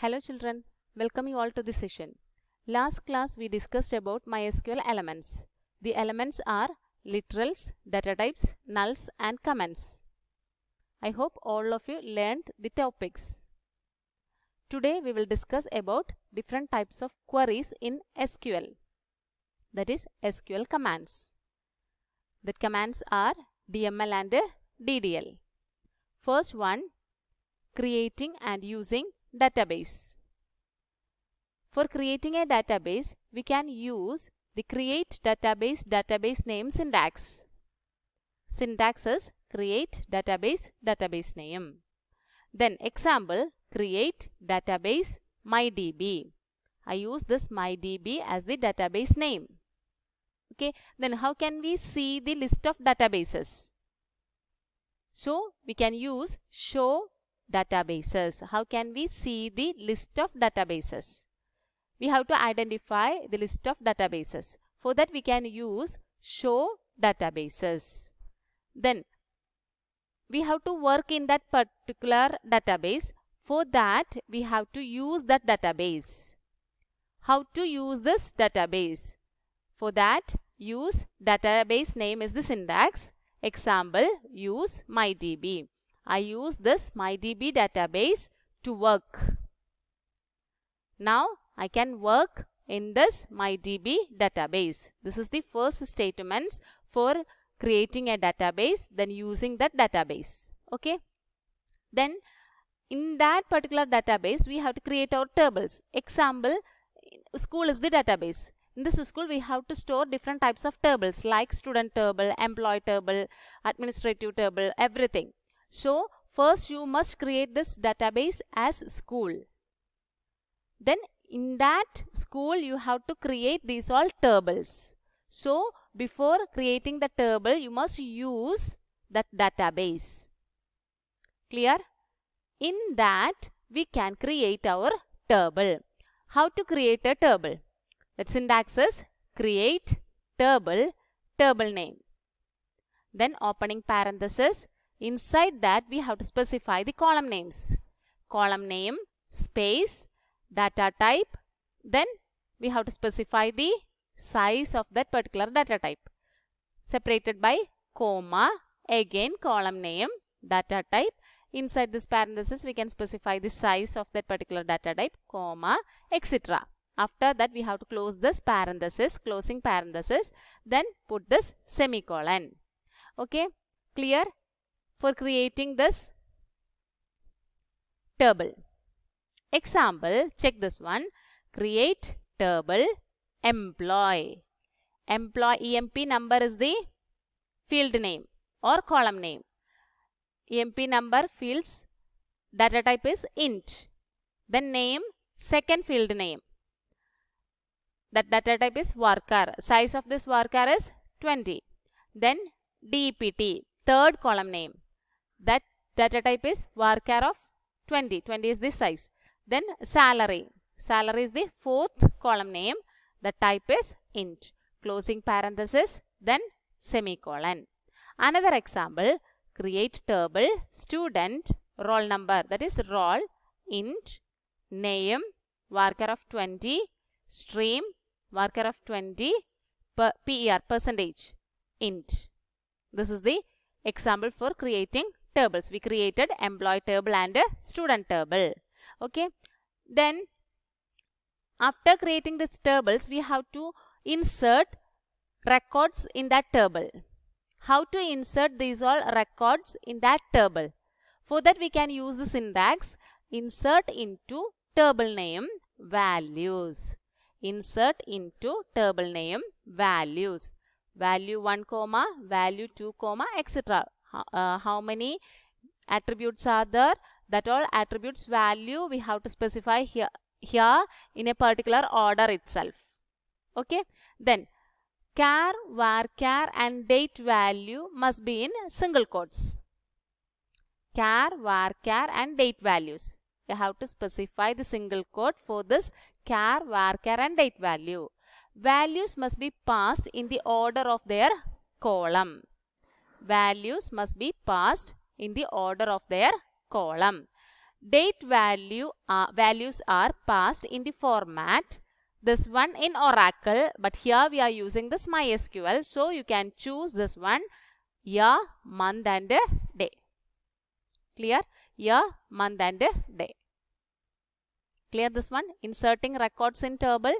Hello children, welcome you all to this session. Last class we discussed about MySQL elements. The elements are literals, data types, nulls and comments. I hope all of you learned the topics. Today we will discuss about different types of queries in SQL. That is SQL commands. The commands are DML and DDL. First one, creating and using database. For creating a database, we can use the create database database name syntax. Syntax is create database database name. Then example create database MyDB. I use this MyDB as the database name. Okay, then how can we see the list of databases? So we can use show databases. How can we see the list of databases? We have to identify the list of databases. For that we can use show databases. Then we have to work in that particular database. For that we have to use that database. How to use this database? For that use database name is the syntax. Example use MyDB. I use this MyDB database to work. Now I can work in this MyDB database. This is the first statements for creating a database then using that database. Okay. Then in that particular database we have to create our tables. Example school is the database. In this school we have to store different types of tables like student table, employee table, administrative table, everything. So, first you must create this database as school. Then in that school you have to create these all tables. So, before creating the table you must use that database. Clear? In that we can create our table. How to create a table? Let's syntax is create table, table name. Then opening parenthesis Inside that we have to specify the column names. Column name, space, data type, then we have to specify the size of that particular data type. Separated by comma, again column name, data type. Inside this parenthesis we can specify the size of that particular data type, comma, etc. After that we have to close this parenthesis, closing parenthesis, then put this semicolon. Okay, clear? for creating this table, Example, check this one. Create table employee. Employee EMP number is the field name or column name. EMP number fields data type is int. Then name second field name. That data type is worker. Size of this worker is 20. Then DPT third column name that data type is varchar of 20. 20 is this size. Then salary. Salary is the fourth column name. The type is int. Closing parenthesis. Then semicolon. Another example. Create table student roll number. That is roll int name varchar of 20 stream varchar of 20 per, per percentage int. This is the example for creating tables. We created employee table and student table. Okay. Then after creating these tables, we have to insert records in that table. How to insert these all records in that table? For that we can use the syntax insert into table name values. Insert into table name values. Value 1, comma, value 2, comma, etc uh, how many attributes are there that all attributes value we have to specify here here in a particular order itself okay then car var car and date value must be in single quotes Car var car and date values you have to specify the single quote for this car var car and date value values must be passed in the order of their column values must be passed in the order of their column. Date value uh, values are passed in the format this one in Oracle but here we are using this MySQL so you can choose this one year, month and day. Clear? Year, month and day. Clear this one? Inserting records in table.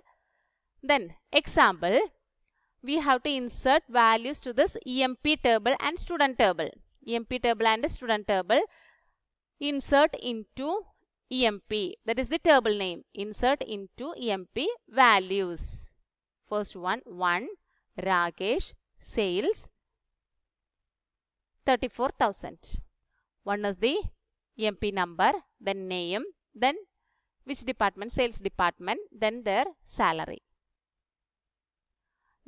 Then example we have to insert values to this EMP table and student table. EMP table and student table insert into EMP that is the table name insert into EMP values. First one 1 Rakesh sales 34,000. One is the EMP number then name then which department sales department then their salary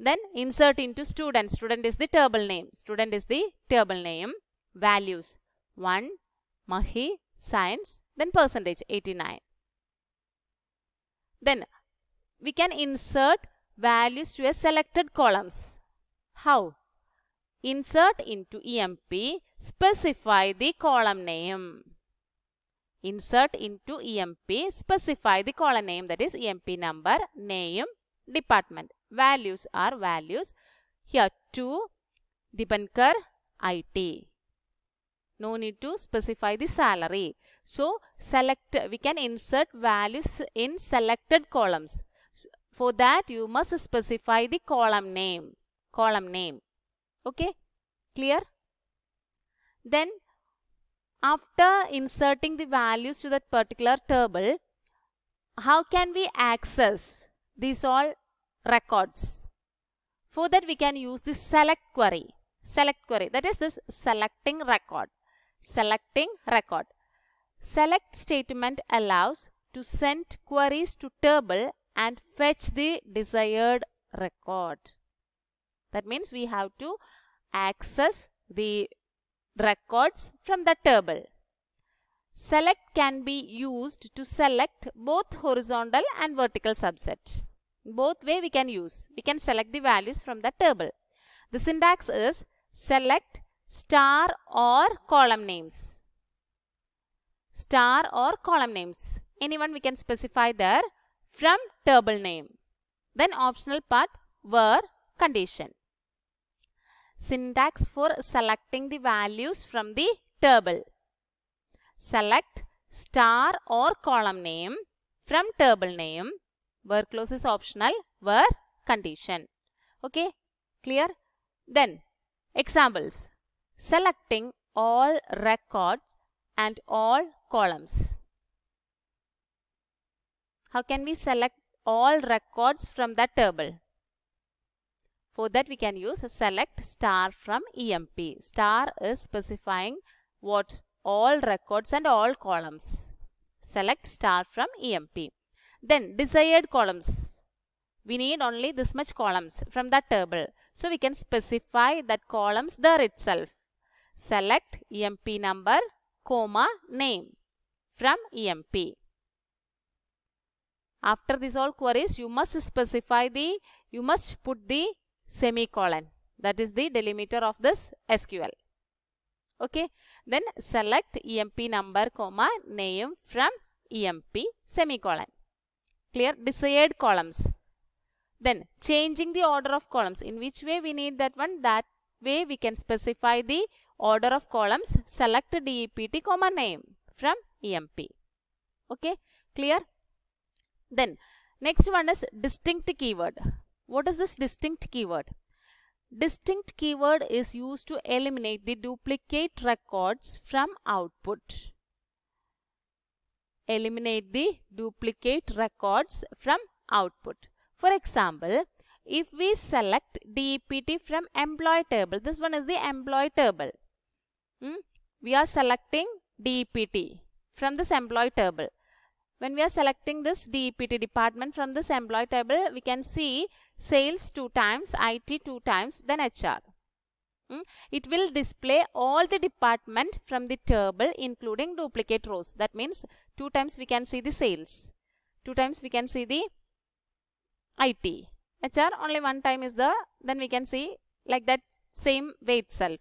then insert into student. Student is the table name. Student is the table name. Values 1, Mahi, science, then percentage 89. Then we can insert values to a selected columns. How? Insert into EMP, specify the column name. Insert into EMP, specify the column name that is EMP number, name, department values are values. Here 2 Dipankar IT. No need to specify the salary. So select we can insert values in selected columns. For that you must specify the column name. Column name. Okay. Clear? Then after inserting the values to that particular table, how can we access these all records. For that we can use the select query. Select query that is this selecting record. Selecting record. Select statement allows to send queries to table and fetch the desired record. That means we have to access the records from the table. Select can be used to select both horizontal and vertical subset. Both way we can use. We can select the values from the table. The syntax is select star or column names. Star or column names. Anyone we can specify there from table name. Then optional part were condition. Syntax for selecting the values from the table. Select star or column name from table name where clause is optional, where condition. Okay, clear? Then, examples. Selecting all records and all columns. How can we select all records from that table? For that we can use a select star from EMP. Star is specifying what all records and all columns. Select star from EMP. Then desired columns. We need only this much columns from that table. So we can specify that columns there itself. Select EMP number, comma, name from EMP. After these all queries, you must specify the, you must put the semicolon. That is the delimiter of this SQL. Okay. Then select EMP number, comma, name from EMP semicolon. Clear? Desired columns. Then changing the order of columns. In which way we need that one? That way we can specify the order of columns. Select DEPT comma name from EMP. Okay. Clear? Then next one is distinct keyword. What is this distinct keyword? Distinct keyword is used to eliminate the duplicate records from output eliminate the duplicate records from output. For example, if we select DEPT from employee table, this one is the employee table. Hmm? We are selecting DEPT from this employee table. When we are selecting this DEPT department from this employee table, we can see sales two times, IT two times, then HR. Mm, it will display all the department from the table including duplicate rows. That means two times we can see the sales. Two times we can see the IT. HR only one time is the then we can see like that same way itself.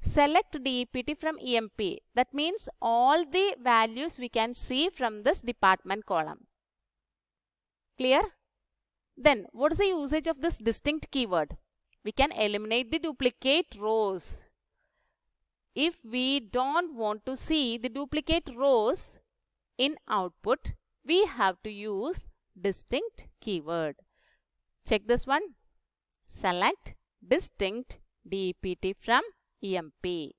Select DEPT from EMP. That means all the values we can see from this department column. Clear? Then what is the usage of this distinct keyword? we can eliminate the duplicate rows. If we don't want to see the duplicate rows in output, we have to use distinct keyword. Check this one. Select distinct DEPT from EMP.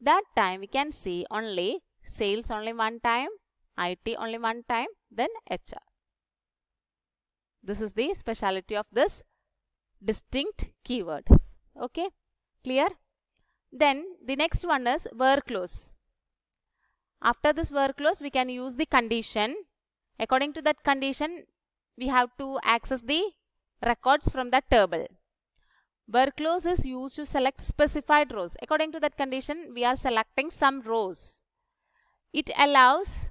That time we can see only sales only one time, IT only one time, then HR. This is the speciality of this distinct keyword. Okay, clear? Then the next one is where clause. After this where clause, we can use the condition. According to that condition, we have to access the records from the table. Where clause is used to select specified rows. According to that condition, we are selecting some rows. It allows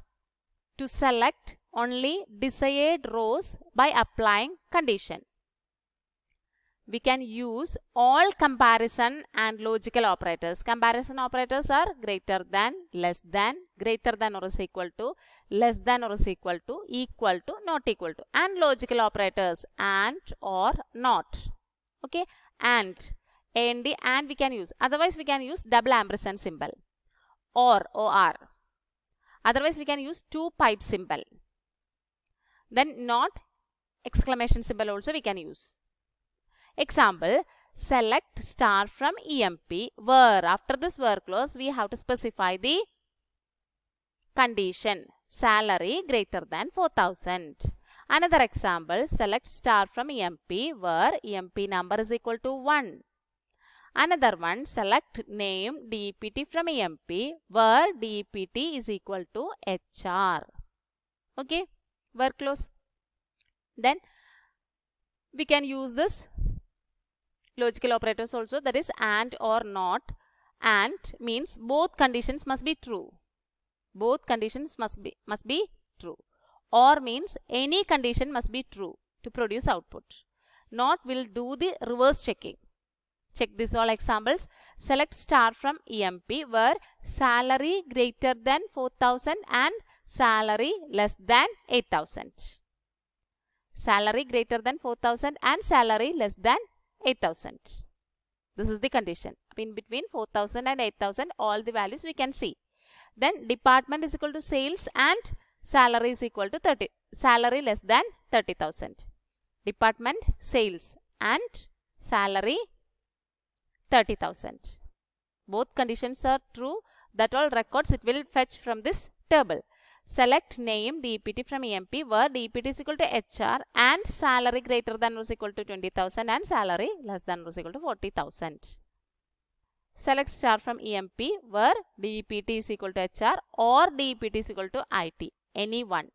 to select only desired rows by applying condition we can use all comparison and logical operators. Comparison operators are greater than, less than, greater than or is equal to, less than or is equal to, equal to, not equal to. And logical operators and or not. Okay. And, and, and we can use. Otherwise we can use double ampersand symbol or or. Otherwise we can use two pipe symbol. Then not exclamation symbol also we can use. Example, select star from EMP where after this where clause we have to specify the condition salary greater than 4000. Another example, select star from EMP where EMP number is equal to 1. Another one, select name DPT from EMP where DPT is equal to HR. Okay, work close. Then we can use this logical operators also that is and or not and means both conditions must be true both conditions must be must be true or means any condition must be true to produce output not will do the reverse checking check this all examples select star from emp where salary greater than 4000 and salary less than 8000 salary greater than 4000 and salary less than 8000. This is the condition. In between 4000 and 8000 all the values we can see. Then department is equal to sales and salary is equal to 30. Salary less than 30,000. Department sales and salary 30,000. Both conditions are true. That all records it will fetch from this table select name DPT from EMP where DPT is equal to HR and salary greater than or equal to 20,000 and salary less than or equal to 40,000. Select star from EMP where DPT is equal to HR or DPT is equal to IT, any one.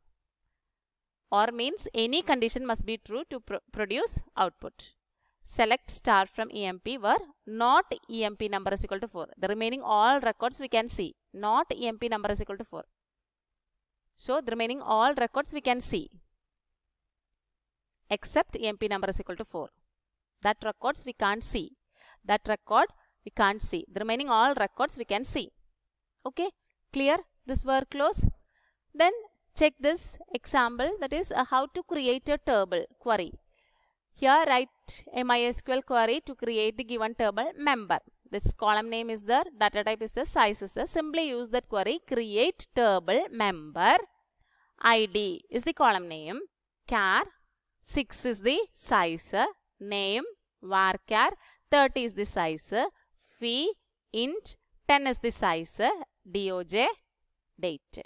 Or means any condition must be true to produce output. Select star from EMP where not EMP number is equal to 4. The remaining all records we can see not EMP number is equal to 4. So the remaining all records we can see except EMP number is equal to 4. That records we can't see. That record we can't see. The remaining all records we can see. Okay, clear this work close. Then check this example that is uh, how to create a table query. Here write a MySQL query to create the given table member this column name is there, data type is there, size is there. Simply use that query create table member id is the column name, char 6 is the size, name var char 30 is the size, fee int 10 is the size, doj date.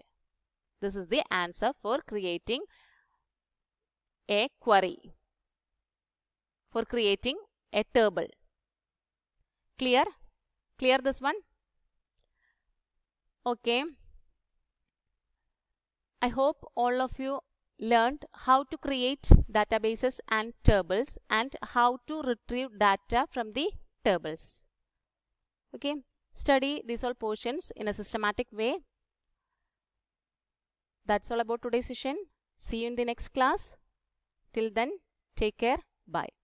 This is the answer for creating a query, for creating a table. Clear? Clear this one? Okay. I hope all of you learned how to create databases and tables and how to retrieve data from the tables. Okay. Study these all portions in a systematic way. That's all about today's session. See you in the next class. Till then, take care. Bye.